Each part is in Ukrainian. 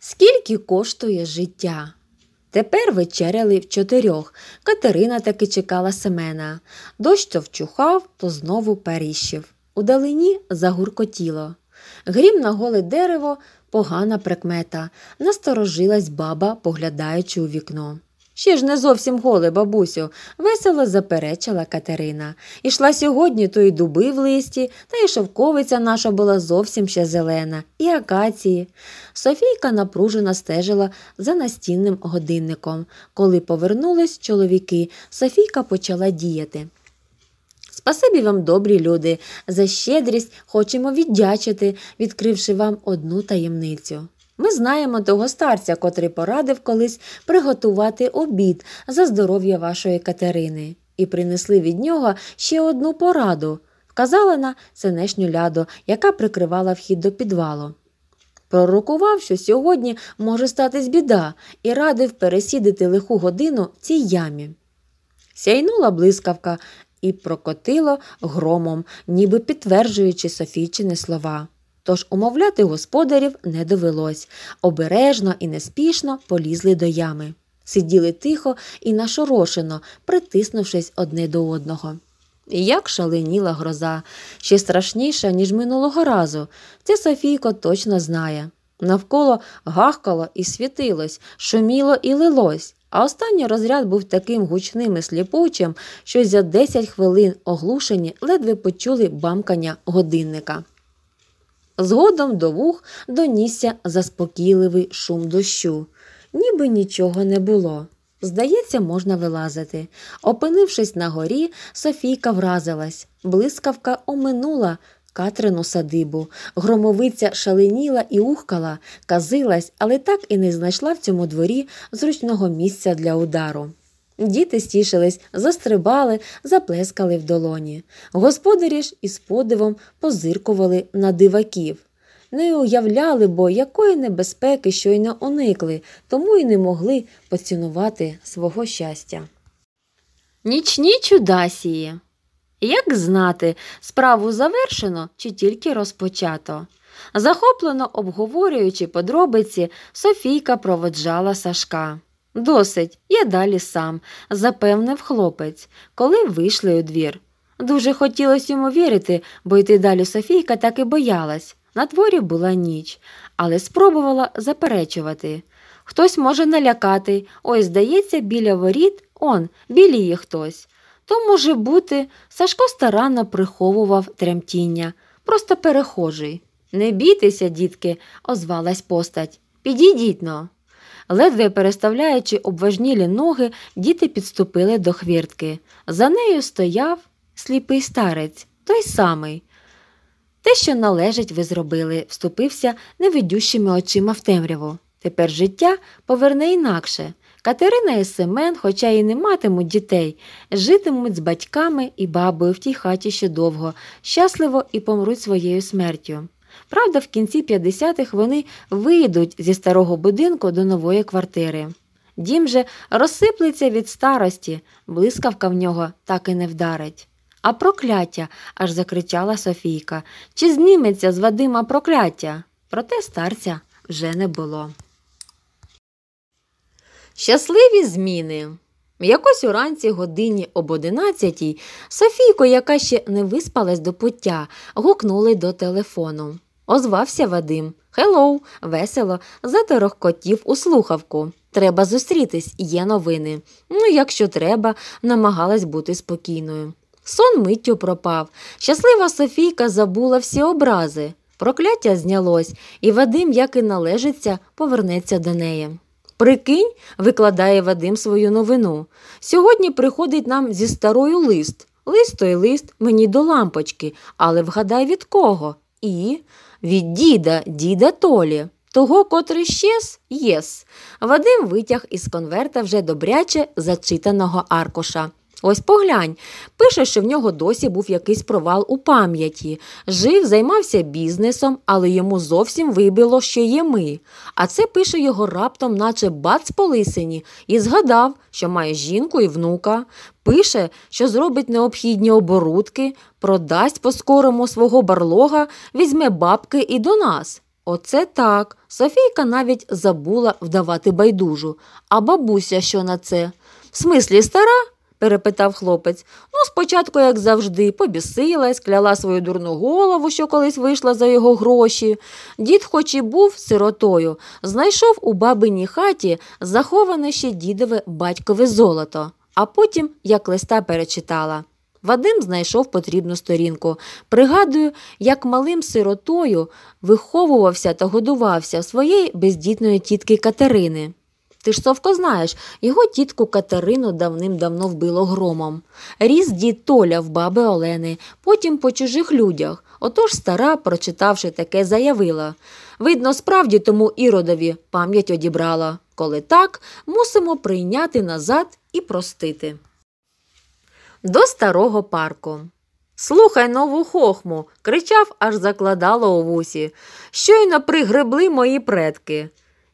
Скільки коштує життя? Тепер вечеряли в чотирьох. Катерина таки чекала Семена. Дощ то вчухав, то знову періщив. Удалині загуркотіло. Грім на голе дерево, погана прикмета, насторожилась баба, поглядаючи у вікно. Ще ж не зовсім голе, бабусю, весело заперечила Катерина. Ішла сьогодні, то й дуби в листі, та й шовковиця наша була зовсім ще зелена, і акації. Софійка напружено стежила за настінним годинником. Коли повернулись чоловіки, Софійка почала діяти. Спасибі вам, добрі люди, за щедрість хочемо віддячити, відкривши вам одну таємницю. Ми знаємо того старця, котрий порадив колись приготувати обід за здоров'я вашої Катерини, і принесли від нього ще одну пораду вказала на синешню ляду, яка прикривала вхід до підвалу. Пророкував, що сьогодні може статись біда, і радив пересідати лиху годину в цій ямі. Сяйнула блискавка і прокотило громом, ніби підтверджуючи Софійчини слова тож умовляти господарів не довелось. Обережно і неспішно полізли до ями. Сиділи тихо і нашорошено, притиснувшись одне до одного. як шаленіла гроза, ще страшніша, ніж минулого разу. Це Софійко точно знає. Навколо гахкало і світилось, шуміло і лилось, а останній розряд був таким гучним і сліпучим, що за 10 хвилин оглушені ледве почули бамкання годинника. Згодом до вух донісся заспокійливий шум дощу. Ніби нічого не було. Здається, можна вилазити. Опинившись на горі, Софійка вразилась. Блискавка оминула Катрину садибу. Громовиця шаленіла і ухкала, казилась, але так і не знайшла в цьому дворі зручного місця для удару. Діти стішились, застрибали, заплескали в долоні. Господарі ж із подивом позиркували на диваків. Не уявляли, бо якої небезпеки щойно уникли, тому й не могли поцінувати свого щастя. Нічні чудасії. Як знати, справу завершено чи тільки розпочато. Захоплено обговорюючи подробиці, Софійка проводжала Сашка. Досить, я далі сам, запевнив хлопець, коли вийшли у двір. Дуже хотілося йому вірити, бо йти далі Софійка так і боялась. На дворі була ніч, але спробувала заперечувати. Хтось може налякати, ось, здається, біля воріт он, білі є хтось. То, може бути, Сашко старанно приховував тремтіння, просто перехожий. Не бійтеся, дітки, озвалась постать. Підійдіть но. Ледве переставляючи обважнілі ноги, діти підступили до хвіртки. За нею стояв сліпий старець, той самий. Те, що належить, ви зробили, вступився невидющими очима в темряву. Тепер життя поверне інакше. Катерина і Семен, хоча і не матимуть дітей, житимуть з батьками і бабою в тій хаті ще довго, щасливо і помруть своєю смертю. Правда, в кінці 50-х вони вийдуть зі старого будинку до нової квартири. Дім же розсиплеться від старості, блискавка в нього так і не вдарить. А прокляття, аж закричала Софійка. Чи зніметься з Вадима прокляття? Проте старця вже не було. Щасливі зміни. Якось уранці годині об одинадцятій Софійку, яка ще не виспалась до пуття, гукнули до телефону озвався Вадим. Хеллоу, весело, заторохкотів у слухавку. Треба зустрітись, є новини. Ну, якщо треба, намагалась бути спокійною. Сон миттю пропав. Щаслива Софійка забула всі образи. Прокляття знялось, і Вадим, як і належиться, повернеться до неї. Прикинь, викладає Вадим свою новину. Сьогодні приходить нам зі старою лист. Лист той лист мені до лампочки, але вгадай від кого? І від діда, діда Толі, того, котрий щез, єс. Вадим витяг із конверта вже добряче зачитаного аркуша. Ось поглянь, пише, що в нього досі був якийсь провал у пам'яті. Жив, займався бізнесом, але йому зовсім вибило, що є ми. А це пише його раптом, наче бац по лисині, і згадав, що має жінку і внука. Пише, що зробить необхідні оборудки, продасть по скорому свого барлога, візьме бабки і до нас. Оце так. Софійка навіть забула вдавати байдужу. А бабуся що на це? В смислі стара? перепитав хлопець. Ну, спочатку, як завжди, побісилась, кляла свою дурну голову, що колись вийшла за його гроші. Дід, хоч і був сиротою, знайшов у бабиній хаті заховане ще дідове батькове золото, а потім як листа перечитала. Вадим знайшов потрібну сторінку. Пригадую, як малим сиротою виховувався та годувався своєї бездітної тітки Катерини. Ти ж Совко знаєш, його тітку Катерину давним-давно вбило громом. Ріс дід Толя в баби Олени, потім по чужих людях. Отож стара, прочитавши таке, заявила видно, справді тому іродові пам'ять одібрала. Коли так, мусимо прийняти назад і простити. До старого парку. Слухай нову хохму. кричав, аж закладало у вусі. Щойно пригребли мої предки.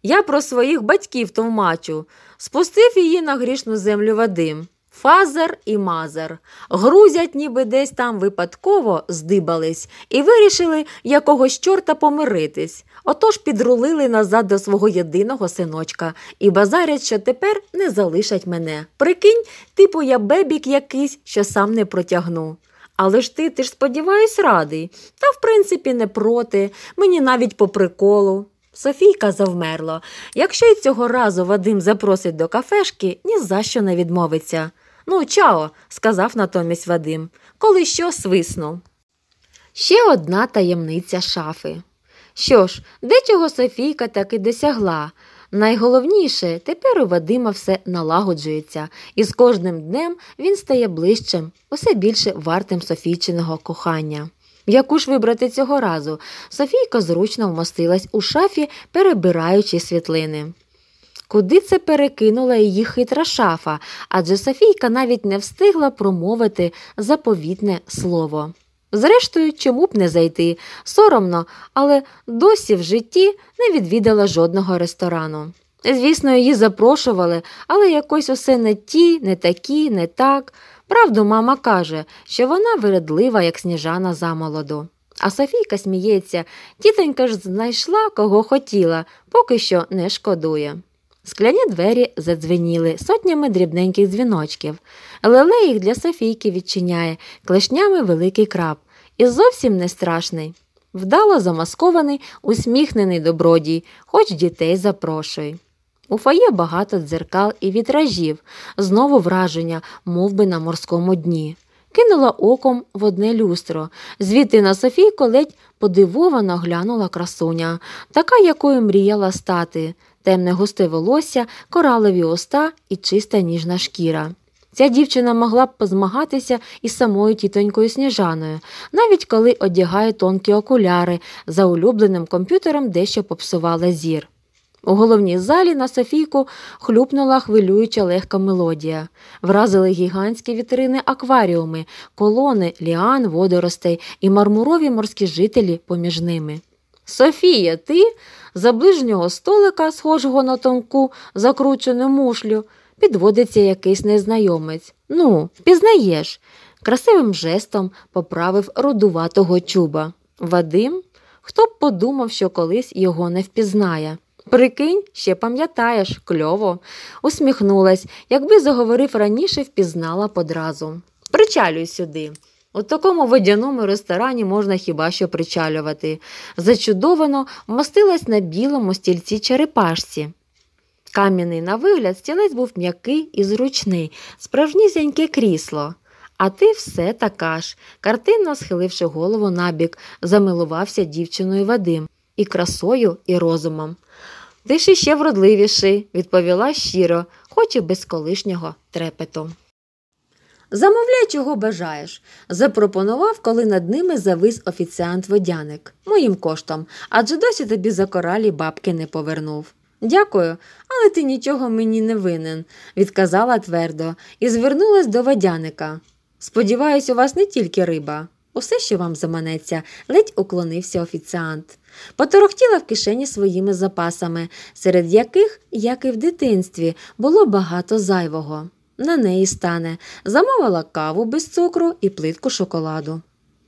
Я про своїх батьків товмачу, спустив її на грішну землю Вадим. Фазер і мазер. Грузять, ніби десь там випадково здибались і вирішили якогось чорта помиритись. Отож підрулили назад до свого єдиного синочка і базарять, що тепер не залишать мене. Прикинь, типу, я бебік якийсь, що сам не протягну. Але ж ти ти ж сподіваюсь, радий, та в принципі не проти, мені навіть по приколу. Софійка завмерла. Якщо й цього разу Вадим запросить до кафешки, ні за що не відмовиться. Ну, чао, сказав натомість Вадим, коли що свиснув. Ще одна таємниця шафи. Що ж, дечого Софійка так і досягла. Найголовніше, тепер у Вадима все налагоджується, і з кожним днем він стає ближчим, усе більше вартим Софійчиного кохання. Яку ж вибрати цього разу? Софійка зручно вмостилась у шафі, перебираючи світлини. Куди це перекинула її хитра шафа, адже Софійка навіть не встигла промовити заповітне слово. Зрештою, чому б не зайти? Соромно, але досі в житті не відвідала жодного ресторану. Звісно, її запрошували, але якось усе не ті, не такі, не так. Правду мама каже, що вона вередлива, як сніжана замолоду. А Софійка сміється, тітонька ж знайшла, кого хотіла, поки що не шкодує. Скляні двері задзвеніли сотнями дрібненьких дзвіночків. Леле їх для Софійки відчиняє клешнями великий краб і зовсім не страшний. Вдало замаскований, усміхнений добродій, хоч дітей запрошуй. У фає багато дзеркал і вітражів, знову враження, мов би на морському дні. Кинула оком в одне люстро, звідти на Софійку ледь подивовано глянула красуня, така, якою мріяла стати, темне густе волосся, коралові оста і чиста ніжна шкіра. Ця дівчина могла б позмагатися із самою тітонькою сніжаною, навіть коли одягає тонкі окуляри, за улюбленим комп'ютером дещо попсувала зір. У головній залі на Софійку хлюпнула хвилююча легка мелодія. Вразили гігантські вітрини акваріуми, колони, ліан, водоростей і мармурові морські жителі поміж ними. Софія, ти за ближнього столика, схожого на тонку, закручену мушлю, підводиться якийсь незнайомець. Ну, впізнаєш. Красивим жестом поправив родуватого чуба. Вадим, хто б подумав, що колись його не впізнає. Прикинь, ще пам'ятаєш, кльово, усміхнулась, якби заговорив раніше, впізнала подразу. Причалюй сюди. У такому водяному ресторані можна хіба що причалювати. Зачудовано вмостилась на білому стільці черепашці. Кам'яний на вигляд стілець був м'який і зручний, справжнісіньке крісло. А ти все така ж, картинно схиливши голову набік, замилувався дівчиною Вадим і красою, і розумом. Диші ще вродливіший, відповіла щиро, хоч і без колишнього трепету. Замовляй, чого бажаєш, запропонував, коли над ними завис офіціант водяник моїм коштом, адже досі тобі за коралі бабки не повернув. Дякую, але ти нічого мені не винен, відказала твердо і звернулась до водяника. Сподіваюсь, у вас не тільки риба. Усе, що вам заманеться, ледь уклонився офіціант. Поторохтіла в кишені своїми запасами, серед яких, як і в дитинстві, було багато зайвого. На неї стане, замовила каву без цукру і плитку шоколаду.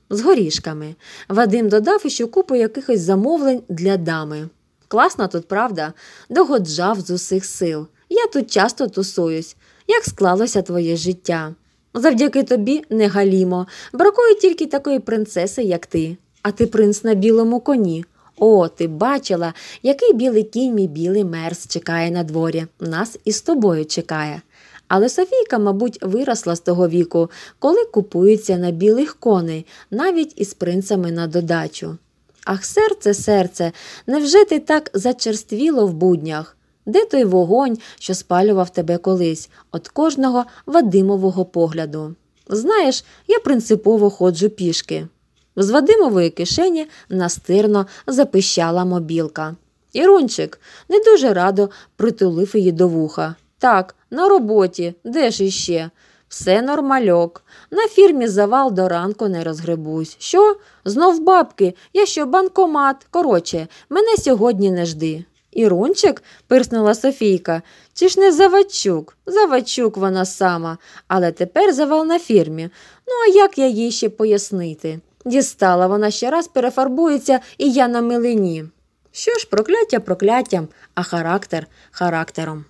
З горішками. Вадим додав іще купу якихось замовлень для дами. Класна тут, правда, догоджав з усіх сил. Я тут часто тусуюсь, як склалося твоє життя. Завдяки тобі, не галімо, бракує тільки такої принцеси, як ти. А ти принц на білому коні. О, ти бачила, який білий кінь мій білий мерз чекає на дворі. нас і з тобою чекає. Але Софійка, мабуть, виросла з того віку, коли купується на білих коней, навіть із принцами на додачу. Ах, серце, серце, невже ти так зачерствіло в буднях? Де той вогонь, що спалював тебе колись, від кожного Вадимового погляду? Знаєш, я принципово ходжу пішки. З Вадимової кишені настирно запищала мобілка. Ірунчик не дуже радо притулив її до вуха. Так, на роботі, де ж іще? Все нормальок. На фірмі завал до ранку не розгребусь. Що? Знов бабки, я що банкомат. Коротше, мене сьогодні не жди. Ірунчик? пирснула Софійка. Чи ж не Завадчук? Завадчук вона сама, але тепер завал на фірмі. Ну, а як я їй ще пояснити? Дістала вона ще раз перефарбується, і я на милині. Що ж, прокляття прокляттям, а характер характером.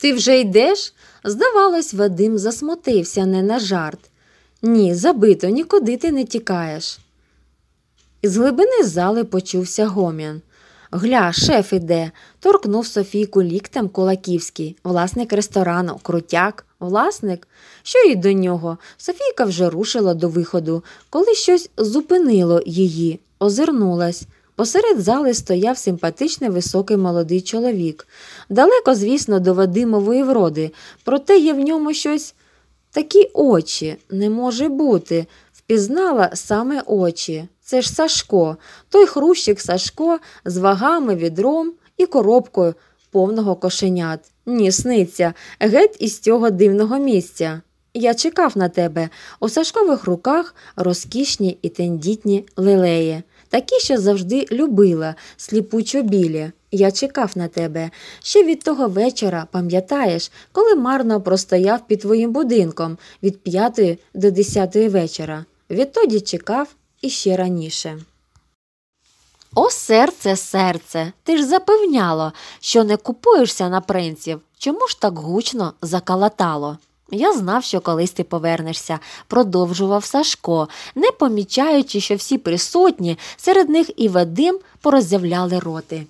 Ти вже йдеш? Здавалось, Вадим засмотився не на жарт. Ні, забито, нікуди ти не тікаєш. Із глибини зали почувся гомін. Гля, шеф іде, торкнув Софійку ліктем Колаківський, власник ресторану, крутяк, власник. Що й до нього? Софійка вже рушила до виходу, коли щось зупинило її, озирнулась. Посеред зали стояв симпатичний високий молодий чоловік. Далеко, звісно, до Вадимової вроди, проте є в ньому щось такі очі, не може бути, впізнала саме очі. Це ж Сашко, той хрущик Сашко з вагами, відром і коробкою повного кошенят. Ні, сниться, геть із цього дивного місця. Я чекав на тебе у Сашкових руках розкішні і тендітні лилеї, такі, що завжди любила, сліпучо білі. Я чекав на тебе. Ще від того вечора, пам'ятаєш, коли марно простояв під твоїм будинком від п'ятої до десятої вечора. Відтоді чекав і раніше. О, серце, серце, ти ж запевняло, що не купуєшся на принців. Чому ж так гучно закалатало? Я знав, що колись ти повернешся, продовжував Сашко, не помічаючи, що всі присутні, серед них і Вадим пороззявляли роти.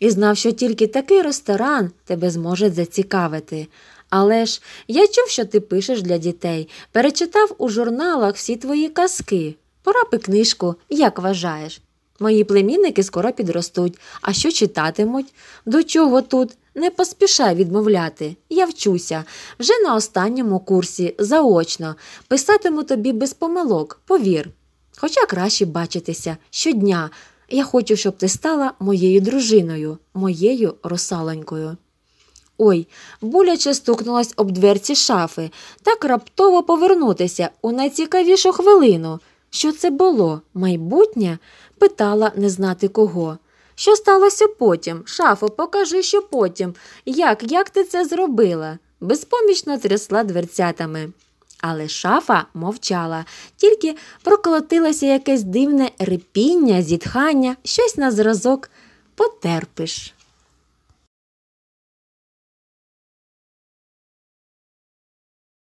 І знав, що тільки такий ресторан тебе зможе зацікавити. Але ж я чув, що ти пишеш для дітей, перечитав у журналах всі твої казки. Пора би книжку, як вважаєш? Мої племінники скоро підростуть, а що читатимуть? До чого тут? Не поспішай відмовляти. Я вчуся вже на останньому курсі, заочно, писатиму тобі без помилок, повір. Хоча краще бачитися щодня. Я хочу, щоб ти стала моєю дружиною, моєю русалонькою. Ой, боляче стукнулась об дверці шафи, так раптово повернутися у найцікавішу хвилину. Що це було, майбутнє? питала не знати кого. Що сталося потім? Шафо, покажи, що потім. Як, як ти це зробила? Безпомічно трясла дверцятами. Але шафа мовчала, тільки проколотилося якесь дивне репіння, зітхання, щось на зразок потерпиш.